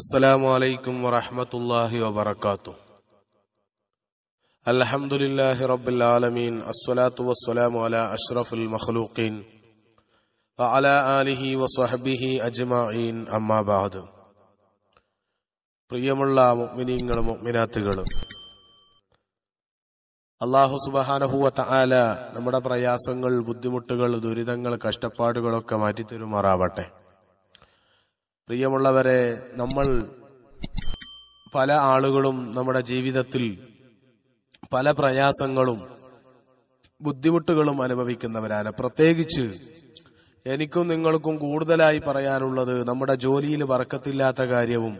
السلام عليكم ورحمة الله وبركاته الحمد لله رب العالمين الصلاة والسلام على أشرف المخلوقين وعلى آله وصحبه أجمعين أما بعد പ്രിയമുള്ള മുഗ്മിനീങ്ങളും മുഗ്മിനാത്തുകളും അള്ളാഹു സുബഹാനഹുവത്ത ആല നമ്മുടെ പ്രയാസങ്ങൾ ബുദ്ധിമുട്ടുകൾ ദുരിതങ്ങൾ കഷ്ടപ്പാടുകളൊക്കെ മാറ്റിത്തരുമാറാവട്ടെ പ്രിയമുള്ളവരെ നമ്മൾ പല ആളുകളും നമ്മുടെ ജീവിതത്തിൽ പല പ്രയാസങ്ങളും ബുദ്ധിമുട്ടുകളും അനുഭവിക്കുന്നവരാണ് പ്രത്യേകിച്ച് എനിക്കും നിങ്ങൾക്കും കൂടുതലായി പറയാനുള്ളത് നമ്മുടെ ജോലിയിൽ വറക്കത്തില്ലാത്ത കാര്യവും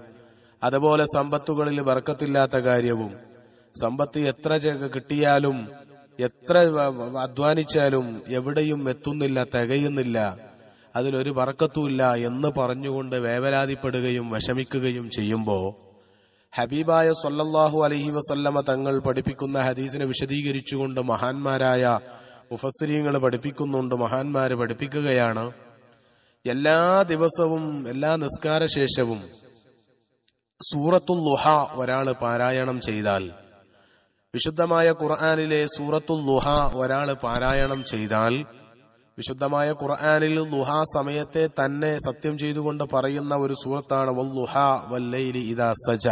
അതുപോലെ സമ്പത്തുകളിൽ വറക്കത്തില്ലാത്ത കാര്യവും സമ്പത്ത് എത്ര കിട്ടിയാലും എത്ര അധ്വാനിച്ചാലും എവിടെയും എത്തുന്നില്ല തികയുന്നില്ല അതിലൊരു പറക്കത്തുമില്ല എന്ന് പറഞ്ഞുകൊണ്ട് വേവലാതിപ്പെടുകയും വിഷമിക്കുകയും ചെയ്യുമ്പോൾ ഹബീബായ സൊല്ലാഹു അലഹി വസല്ലമ തങ്ങൾ പഠിപ്പിക്കുന്ന ഹദീസിനെ വിശദീകരിച്ചുകൊണ്ട് മഹാന്മാരായ മുഫസ്രീങ്ങൾ പഠിപ്പിക്കുന്നുണ്ട് മഹാന്മാര് പഠിപ്പിക്കുകയാണ് എല്ലാ ദിവസവും എല്ലാ നിസ്കാര ശേഷവും സൂറത്തുൽ ലുഹ ഒരാൾ പാരായണം ചെയ്താൽ വിശുദ്ധമായ ഖുർആാനിലെ സൂറത്തുൽ ലുഹ ഒരാൾ പാരായണം ചെയ്താൽ വിശുദ്ധമായ ഖുർആാനിൽ ലുഹ സമയത്തെ തന്നെ സത്യം ചെയ്തുകൊണ്ട് പറയുന്ന ഒരു സൂറത്താണ് വല്ലുഹ വല്ലൈലി ഇതാ സജ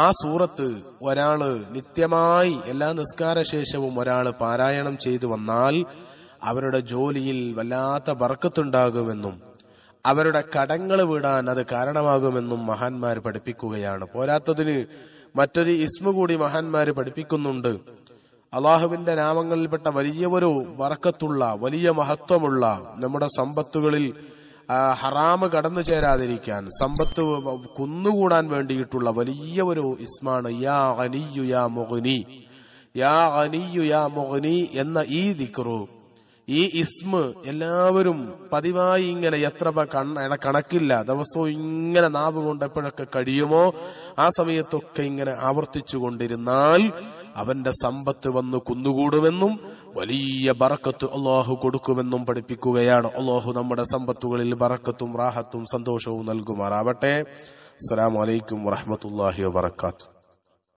ആ സൂറത്ത് ഒരാള് നിത്യമായി എല്ലാ നിസ്കാര ശേഷവും ഒരാൾ പാരായണം ചെയ്തു വന്നാൽ അവരുടെ ജോലിയിൽ വല്ലാത്ത ബർക്കത്തുണ്ടാകുമെന്നും അവരുടെ കടങ്ങൾ വിടാൻ അത് കാരണമാകുമെന്നും മഹാന്മാർ പഠിപ്പിക്കുകയാണ് പോരാത്തതിന് മറ്റൊരു ഇസ്മു കൂടി മഹാന്മാർ പഠിപ്പിക്കുന്നുണ്ട് അള്ളാഹുവിന്റെ നാമങ്ങളിൽപ്പെട്ട വലിയ ഒരു വറക്കത്തുള്ള വലിയ മഹത്വമുള്ള നമ്മുടെ സമ്പത്തുകളിൽ ഹറാമ് കടന്നു ചേരാതിരിക്കാൻ സമ്പത്ത് കുന്നുകൂടാൻ വേണ്ടിയിട്ടുള്ള വലിയ ഒരു ഇസ്മാണ് യാ അനിയു യാ മൊഹനി യാ അനിയു യാ മൊഹനി എന്ന ഈ ദിക്റു ഈ ഇസ്മ് എല്ലാവരും പതിവായി ഇങ്ങനെ എത്ര കണക്കില്ല ദിവസവും ഇങ്ങനെ നാവ് എപ്പോഴൊക്കെ കഴിയുമോ ആ സമയത്തൊക്കെ ഇങ്ങനെ ആവർത്തിച്ചു കൊണ്ടിരുന്നാൽ അവന്റെ സമ്പത്ത് വന്ന് കുന്നുകൂടുമെന്നും വലിയ ബറക്കത്ത് അള്ളാഹു കൊടുക്കുമെന്നും പഠിപ്പിക്കുകയാണ് അള്ളാഹു നമ്മുടെ സമ്പത്തുകളിൽ ബറക്കത്തും റാഹത്തും സന്തോഷവും നൽകുമാറാവട്ടെ അസ്സാം വലൈക്കും വാഹമത്തല്ലാഹി വാത്തു